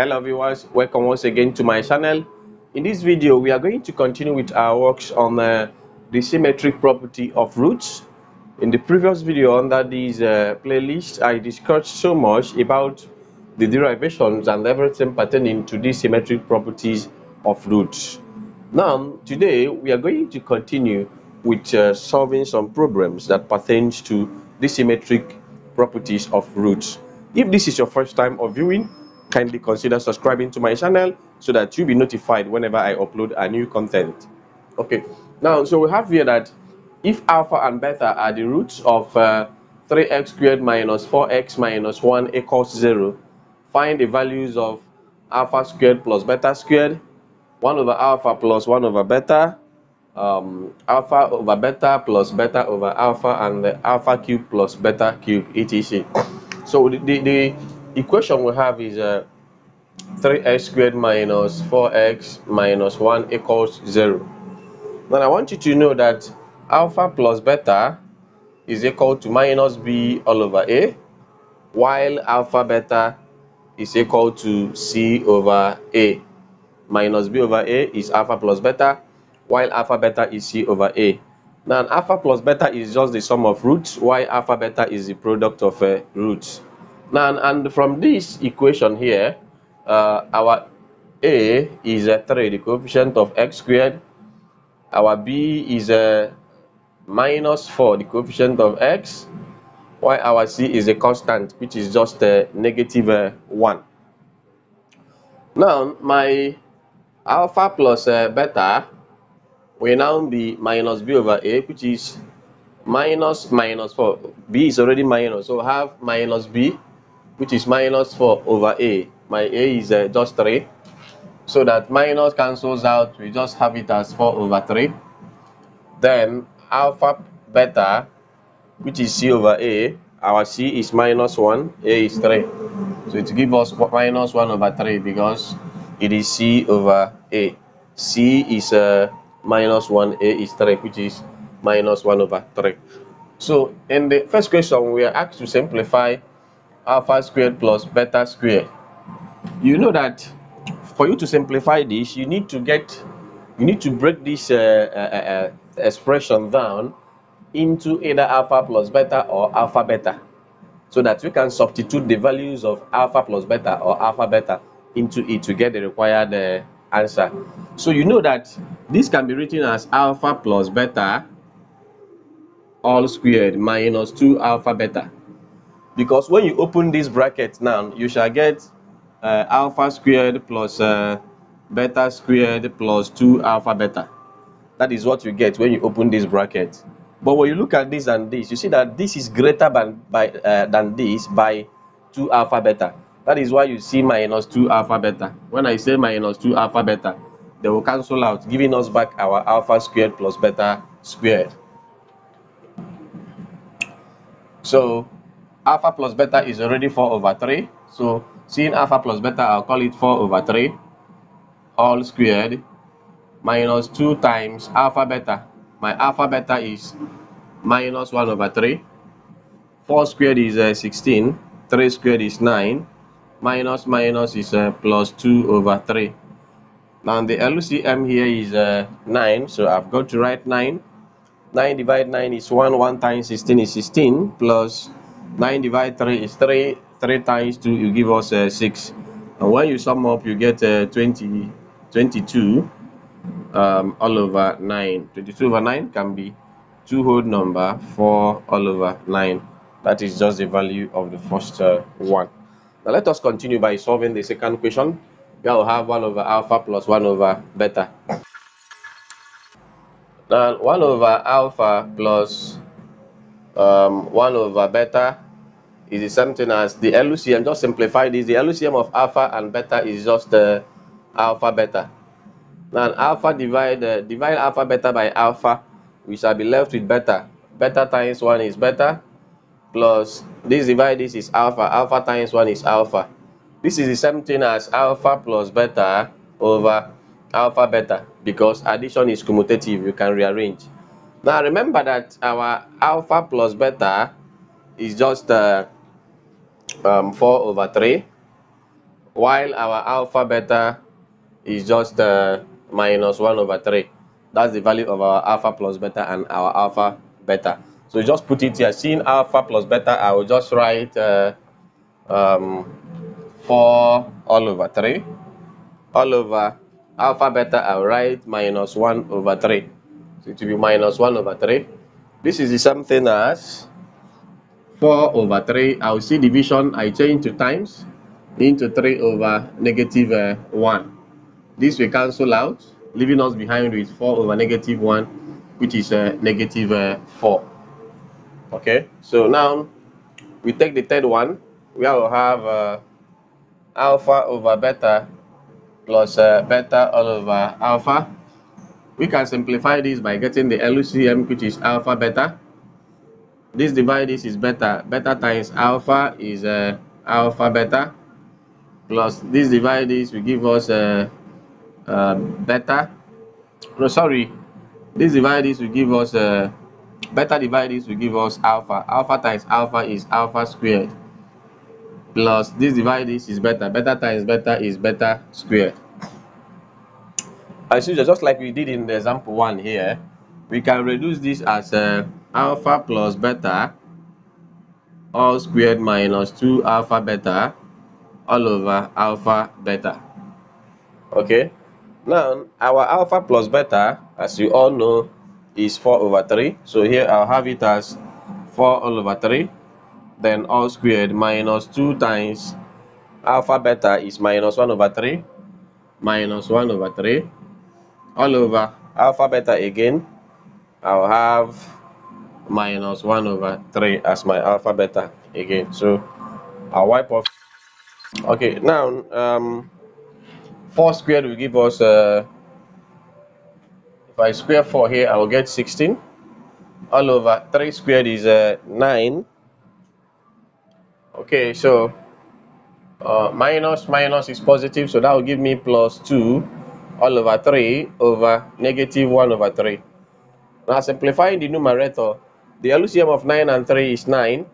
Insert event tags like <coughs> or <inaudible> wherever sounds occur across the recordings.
hello viewers welcome once again to my channel in this video we are going to continue with our works on uh, the symmetric property of roots in the previous video under this uh, playlist i discussed so much about the derivations and everything pertaining to the symmetric properties of roots now today we are going to continue with uh, solving some problems that pertains to the symmetric properties of roots if this is your first time of viewing kindly consider subscribing to my channel so that you'll be notified whenever I upload a new content. Okay, now so we have here that if alpha and beta are the roots of uh, 3x squared minus 4x minus 1 equals 0, find the values of alpha squared plus beta squared, 1 over alpha plus 1 over beta, um, alpha over beta plus beta over alpha, and the alpha cube plus beta cube, etc. So the, the, the Equation we have is uh, 3x squared minus 4x minus 1 equals 0. Now I want you to know that alpha plus beta is equal to minus b all over a, while alpha beta is equal to c over a. Minus b over a is alpha plus beta, while alpha beta is c over a. Now alpha plus beta is just the sum of roots, while alpha beta is the product of uh, roots. Now, and from this equation here, uh, our a is a 3, the coefficient of x squared. Our b is a minus 4, the coefficient of x. While our c is a constant, which is just a negative, uh, 1. Now, my alpha plus uh, beta will now be minus b over a, which is minus minus 4. b is already minus, so have minus b which is minus 4 over a. My a is uh, just 3. So that minus cancels out. We just have it as 4 over 3. Then alpha beta, which is c over a. Our c is minus 1, a is 3. So it gives us minus 1 over 3 because it is c over a. c is uh, minus 1, a is 3, which is minus 1 over 3. So in the first question, we are asked to simplify alpha squared plus beta squared. You know that for you to simplify this, you need to get, you need to break this uh, uh, uh, uh, expression down into either alpha plus beta or alpha beta so that we can substitute the values of alpha plus beta or alpha beta into it to get the required uh, answer. So you know that this can be written as alpha plus beta all squared minus 2 alpha beta because when you open this bracket now, you shall get uh, alpha squared plus uh, beta squared plus 2 alpha beta. That is what you get when you open this bracket. But when you look at this and this, you see that this is greater than, by, uh, than this by 2 alpha beta. That is why you see minus 2 alpha beta. When I say minus 2 alpha beta, they will cancel out, giving us back our alpha squared plus beta squared. So alpha plus beta is already 4 over 3. So seeing alpha plus beta, I'll call it 4 over 3 all squared minus 2 times alpha beta. My alpha beta is minus 1 over 3. 4 squared is uh, 16. 3 squared is 9. Minus minus is uh, plus 2 over 3. Now the LCM here is uh, 9. So I've got to write 9. 9 divided 9 is 1. 1 times 16 is 16. Plus 9 divided 3 is 3. 3 times 2, you give us uh, 6. And when you sum up, you get uh, 20, 22 um, all over 9. 22 over 9 can be 2 whole number 4 all over 9. That is just the value of the first uh, one. Now let us continue by solving the second question. We will have 1 over alpha plus 1 over beta. Now 1 over alpha plus um, 1 over beta same something as the LUCM, just simplify this, the LUCM of alpha and beta is just alpha beta. Now alpha divide, uh, divide alpha beta by alpha, we shall be left with beta. Beta times 1 is beta, plus this divide this is alpha, alpha times 1 is alpha. This is the same thing as alpha plus beta over alpha beta because addition is commutative, you can rearrange. Now remember that our alpha plus beta is just uh, um, 4 over 3 while our alpha beta is just uh, minus 1 over 3 that's the value of our alpha plus beta and our alpha beta so just put it here seeing alpha plus beta i will just write uh, um, 4 all over 3 all over alpha beta i'll write minus 1 over 3 so it will be minus 1 over 3 this is the same thing as 4 over 3. I'll see division. I change to times into 3 over negative, uh, 1. This will cancel out, leaving us behind with 4 over negative 1, which is uh, negative, uh 4. Okay, so now we take the third one. We will have uh, alpha over beta plus uh, beta all over alpha. We can simplify this by getting the LCM, which is alpha beta this divide this is beta beta times alpha is uh, alpha beta plus this divide this will give us uh, uh, beta no sorry this divide this will give us uh, beta divide this will give us alpha alpha times alpha is alpha squared plus this divide this is beta beta times beta is beta squared as usual just like we did in the example one here we can reduce this as a uh, alpha plus beta all squared minus 2 alpha beta all over alpha beta. Okay, now our alpha plus beta, as you all know, is 4 over 3. So here I'll have it as 4 all over 3, then all squared minus 2 times alpha beta is minus 1 over 3, minus 1 over 3, all over alpha beta again, I'll have minus 1 over 3 as my alpha beta again so i wipe off okay now um 4 squared will give us uh, if i square 4 here i will get 16 all over 3 squared is uh, 9 okay so uh, minus minus is positive so that will give me plus 2 all over 3 over negative 1 over 3 now simplifying the numerator the LCM of 9 and 3 is 9.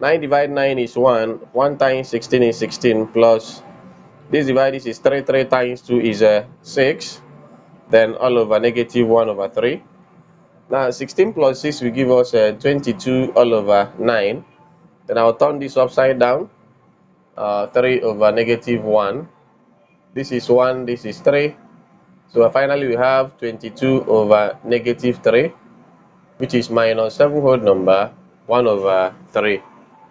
9 divided 9 is 1. 1 times 16 is 16 plus this divide is 3. 3 times 2 is uh, 6. Then all over negative 1 over 3. Now 16 plus 6 will give us uh, 22 all over 9. Then I'll turn this upside down. Uh, 3 over negative 1. This is 1, this is 3. So finally we have 22 over negative 3 which is minus 7 whole number 1 over 3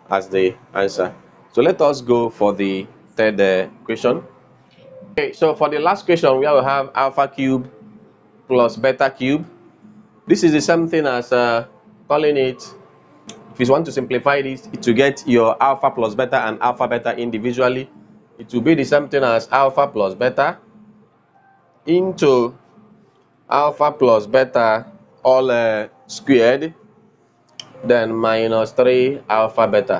as the answer so let us go for the third uh, question okay so for the last question we will have alpha cube plus beta cube this is the same thing as uh, calling it if you want to simplify this to get your alpha plus beta and alpha beta individually it will be the same thing as alpha plus beta into alpha plus beta all uh, squared then minus 3 alpha beta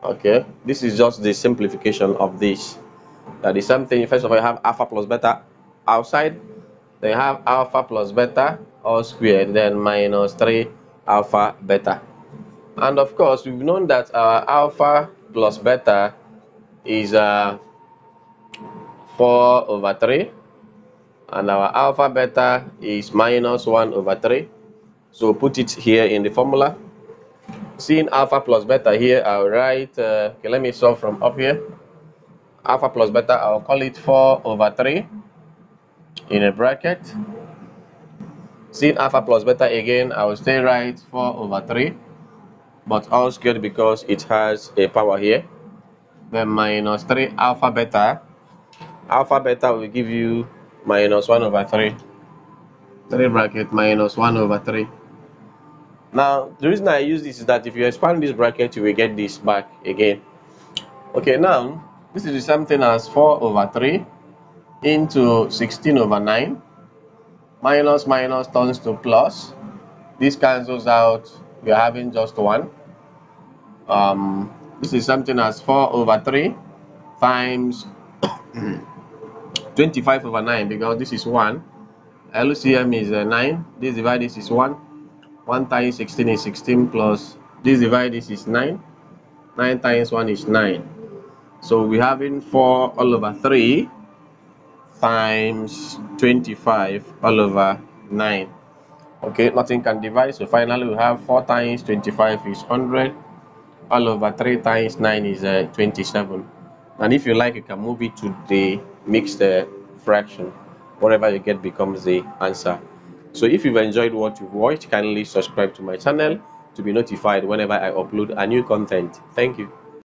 okay this is just the simplification of this that is something first of all you have alpha plus beta outside then you have alpha plus beta all squared then minus 3 alpha beta and of course we've known that our uh, alpha plus beta is uh, 4 over 3 and our alpha beta is minus 1 over 3 so put it here in the formula seeing alpha plus beta here I'll write uh, okay let me solve from up here alpha plus beta I'll call it 4 over 3 in a bracket seeing alpha plus beta again I will stay right 4 over 3 but all squared because it has a power here then minus 3 alpha beta alpha beta will give you minus 1 over 3 3 bracket minus 1 over 3 now the reason I use this is that if you expand this bracket you will get this back again okay now this is the same thing as 4 over 3 into 16 over 9 minus minus turns to plus this cancels out we're having just one um, this is something as 4 over 3 times <coughs> <coughs> 25 over 9 because this is 1 LCM is uh, 9 this divided this is 1 1 times 16 is 16 plus this divided this is 9 9 times 1 is 9 so we having 4 all over 3 times 25 all over 9 okay nothing can divide so finally we have 4 times 25 is 100 all over 3 times 9 is uh, 27 and if you like you can move it to the mix the fraction whatever you get becomes the answer so if you've enjoyed what you've watched kindly subscribe to my channel to be notified whenever i upload a new content thank you